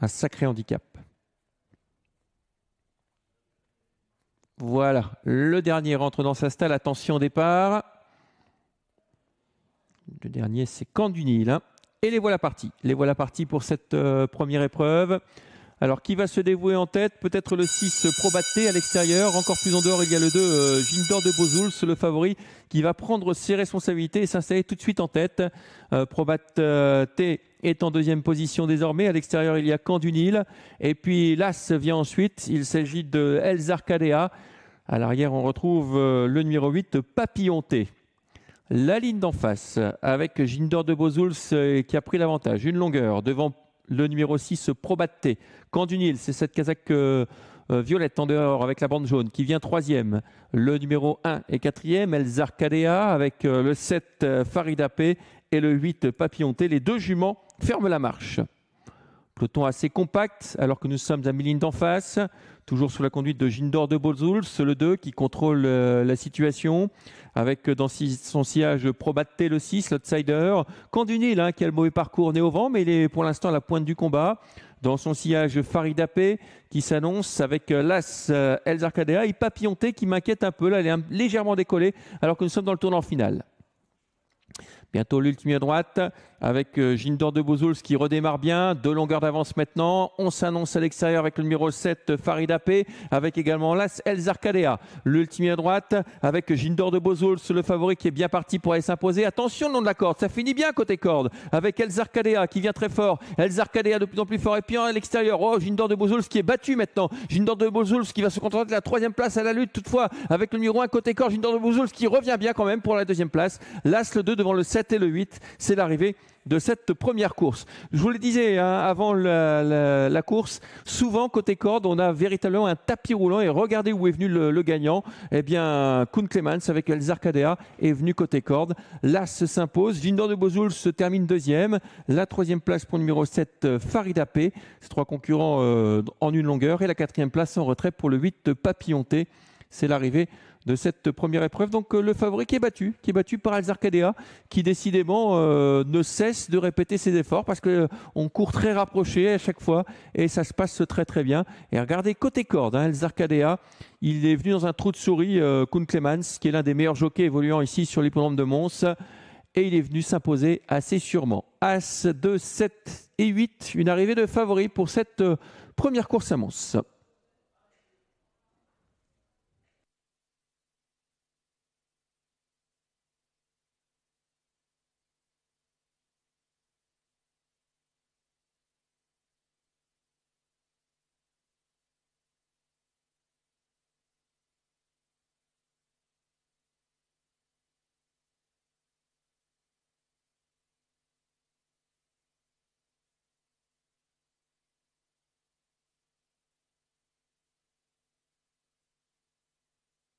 un sacré handicap. Voilà, le dernier rentre dans sa stalle. Attention au départ. Le dernier, c'est du Nil. Hein. Et les voilà partis. Les voilà partis pour cette euh, première épreuve. Alors, qui va se dévouer en tête Peut-être le 6 euh, Probaté à l'extérieur. Encore plus en dehors, il y a le 2 Gindor euh, de Bozouls, le favori, qui va prendre ses responsabilités et s'installer tout de suite en tête. Euh, Probaté est en deuxième position désormais. À l'extérieur, il y a Candunil. Et puis, l'As vient ensuite. Il s'agit de El Zarcadea. À l'arrière, on retrouve le numéro 8, T. La ligne d'en face, avec Gindor de Bozouls qui a pris l'avantage. Une longueur devant le numéro 6 Probaté. Candunil, c'est cette casaque euh, euh, violette en dehors avec la bande jaune qui vient troisième. Le numéro 1 et quatrième, El avec euh, le 7 Faridapé et le 8 Papillonté. Les deux juments ferment la marche ton assez compact, alors que nous sommes à Miline d'en face, toujours sous la conduite de Gindor de Bolzouls, le 2, qui contrôle euh, la situation, avec euh, dans son sillage Probate le 6, l'outsider. Candunil, qui a le mauvais parcours né au vent, mais il est pour l'instant à la pointe du combat. Dans son sillage, Faridapé, qui s'annonce avec euh, l'As El et Papillonté, qui m'inquiète un peu. Là, elle est légèrement décollée, alors que nous sommes dans le tournant final. Bientôt l'ultime droite avec Gindor euh, de Bouzouls qui redémarre bien. Deux longueurs d'avance maintenant. On s'annonce à l'extérieur avec le numéro 7 Farid Ape, avec également l'As El Zarkadea. L'ultime droite avec Gindor de Bouzouls, le favori qui est bien parti pour aller s'imposer. Attention le nom de la corde, ça finit bien côté corde avec El Zarkadea qui vient très fort. El Zarkadea de plus en plus fort et puis hein, à l'extérieur. Oh, Gindor de Bouzouls qui est battu maintenant. Gindor de Bouzouls qui va se contenter de la troisième place à la lutte toutefois avec le numéro 1 côté corde. Gindor de Bouzouls qui revient bien quand même pour la deuxième place. L'As le 2 devant le 7 et le 8. C'est l'arrivée de cette première course. Je vous le disais hein, avant la, course, souvent côté corde, on a véritablement un tapis roulant et regardez où est venu le, gagnant. Eh bien, Kuhn Clemens avec Zarcadea est venu côté corde. L'As s'impose. Gindor de Bozoul se termine deuxième. La troisième place pour numéro 7, Farid P. Ces trois concurrents euh, en une longueur. Et la quatrième place en retrait pour le 8, Papillonté. C'est l'arrivée de cette première épreuve. Donc euh, le favori qui est battu, qui est battu par Alzarcadea, qui décidément euh, ne cesse de répéter ses efforts parce qu'on euh, court très rapproché à chaque fois et ça se passe très très bien. Et regardez côté corde, hein, Alzarcadea, il est venu dans un trou de souris. Kun Kuhn Clemens, qui est l'un des meilleurs jockeys évoluant ici sur l'hippodrome de Mons. Et il est venu s'imposer assez sûrement. As de 7 et 8, une arrivée de favori pour cette première course à Mons.